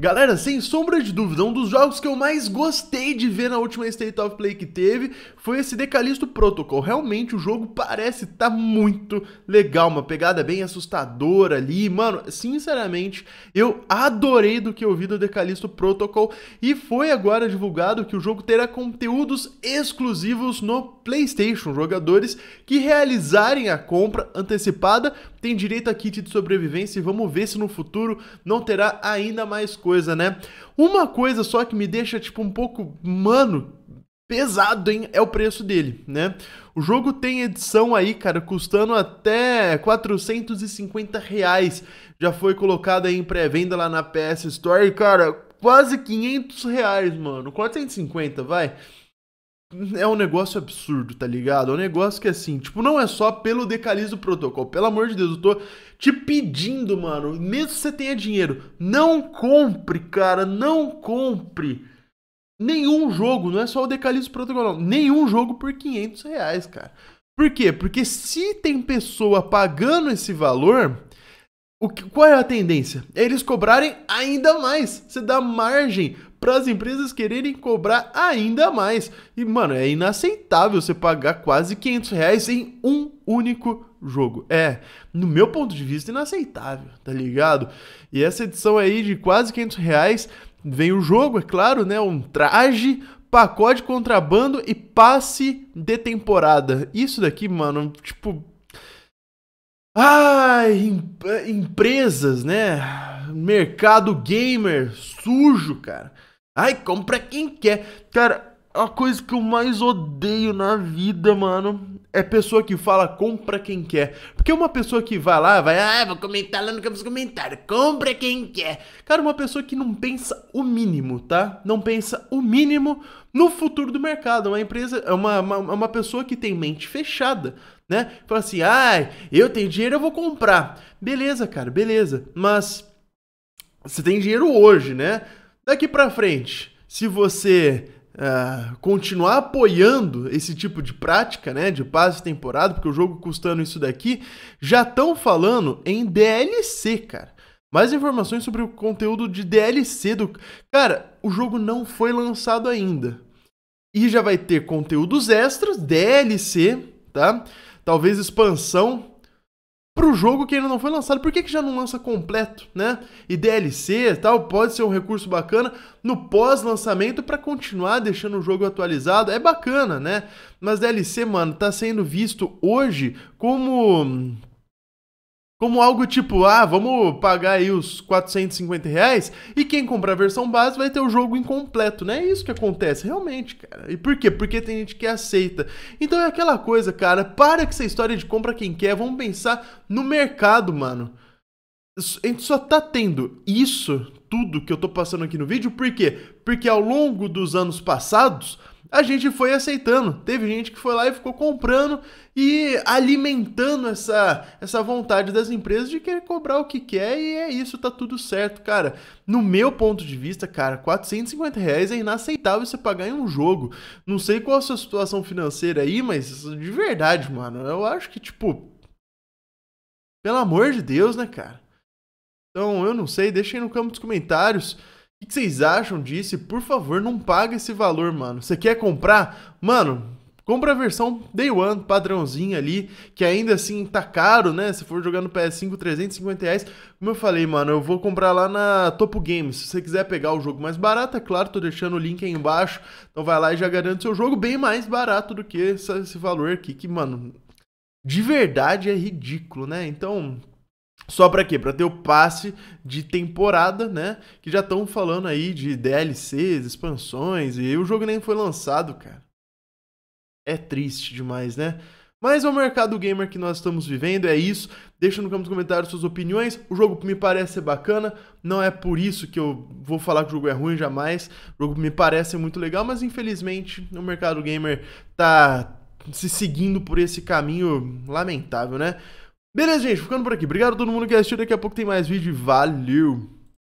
Galera, sem sombra de dúvida, um dos jogos que eu mais gostei de ver na última State of Play que teve foi esse Decalisto Protocol. Realmente o jogo parece estar tá muito legal, uma pegada bem assustadora ali. Mano, sinceramente, eu adorei do que eu vi do Decalisto Protocol e foi agora divulgado que o jogo terá conteúdos exclusivos no PlayStation. Jogadores que realizarem a compra antecipada tem direito a kit de sobrevivência e vamos ver se no futuro não terá ainda mais coisa, né? Uma coisa só que me deixa, tipo, um pouco, mano, pesado, hein? É o preço dele, né? O jogo tem edição aí, cara, custando até 450 reais. Já foi colocado em pré-venda lá na PS Store, e, cara, quase 500 reais, mano. 450, vai é um negócio absurdo, tá ligado? É um negócio que assim, tipo, não é só pelo decalizo do protocolo. Pelo amor de Deus, eu tô te pedindo, mano, mesmo que você tenha dinheiro, não compre, cara, não compre nenhum jogo, não é só o decalizo protocolo, não, nenhum jogo por 500 reais, cara. Por quê? Porque se tem pessoa pagando esse valor, o que, qual é a tendência? É eles cobrarem ainda mais. Você dá margem para as empresas quererem cobrar ainda mais. E, mano, é inaceitável você pagar quase 500 reais em um único jogo. É, no meu ponto de vista, inaceitável, tá ligado? E essa edição aí de quase 500 reais vem o jogo, é claro, né? Um traje, pacote contrabando e passe de temporada. Isso daqui, mano, tipo Ai, em, empresas, né? Mercado gamer sujo, cara. Ai, compra quem quer. Cara, a coisa que eu mais odeio na vida, mano, é pessoa que fala compra quem quer. Porque uma pessoa que vai lá, vai, ah, vou comentar lá no campo dos comentários, compra quem quer. Cara, uma pessoa que não pensa o mínimo, tá? Não pensa o mínimo no futuro do mercado. É uma empresa, é uma, uma, é uma pessoa que tem mente fechada, né? Fala assim, ai, ah, eu tenho dinheiro, eu vou comprar. Beleza, cara, beleza. Mas você tem dinheiro hoje, né? Daqui pra frente, se você uh, continuar apoiando esse tipo de prática, né, de passe temporada, porque o jogo custando isso daqui, já estão falando em DLC, cara. Mais informações sobre o conteúdo de DLC do. Cara, o jogo não foi lançado ainda. E já vai ter conteúdos extras, DLC, tá? Talvez expansão para o jogo que ainda não foi lançado. Por que, que já não lança completo, né? E DLC e tal pode ser um recurso bacana no pós-lançamento para continuar deixando o jogo atualizado. É bacana, né? Mas DLC, mano, tá sendo visto hoje como hum, como algo tipo, ah, vamos pagar aí os 450 reais e quem comprar a versão base vai ter o jogo incompleto, né? É isso que acontece, realmente, cara. E por quê? Porque tem gente que aceita. Então é aquela coisa, cara, para com essa história de compra quem quer, vamos pensar no mercado, mano. A gente só tá tendo isso, tudo que eu tô passando aqui no vídeo, por quê? Porque ao longo dos anos passados, a gente foi aceitando. Teve gente que foi lá e ficou comprando e alimentando essa, essa vontade das empresas de querer cobrar o que quer e é isso, tá tudo certo, cara. No meu ponto de vista, cara, 450 reais é inaceitável você pagar em um jogo. Não sei qual a sua situação financeira aí, mas de verdade, mano, eu acho que, tipo. Pelo amor de Deus, né, cara? Então, eu não sei, deixem no campo dos comentários. O que vocês acham disso? E, por favor, não paga esse valor, mano. Você quer comprar? Mano, Compra a versão Day One, padrãozinho ali, que ainda assim tá caro, né? Se for jogar no PS5, 350 reais. Como eu falei, mano, eu vou comprar lá na Topo Games. Se você quiser pegar o jogo mais barato, é claro, tô deixando o link aí embaixo. Então vai lá e já garante seu jogo bem mais barato do que esse valor aqui, que, mano, de verdade é ridículo, né? Então, só para quê? Para ter o passe de temporada, né? Que já estão falando aí de DLCs, expansões, e o jogo nem foi lançado, cara. É triste demais, né? Mas é o mercado gamer que nós estamos vivendo, é isso. Deixa no campo dos comentários suas opiniões. O jogo me parece bacana, não é por isso que eu vou falar que o jogo é ruim jamais. O jogo me parece muito legal, mas infelizmente o mercado gamer tá se seguindo por esse caminho lamentável, né? Beleza, gente? Ficando por aqui. Obrigado a todo mundo que assistiu. Daqui a pouco tem mais vídeo. Valeu!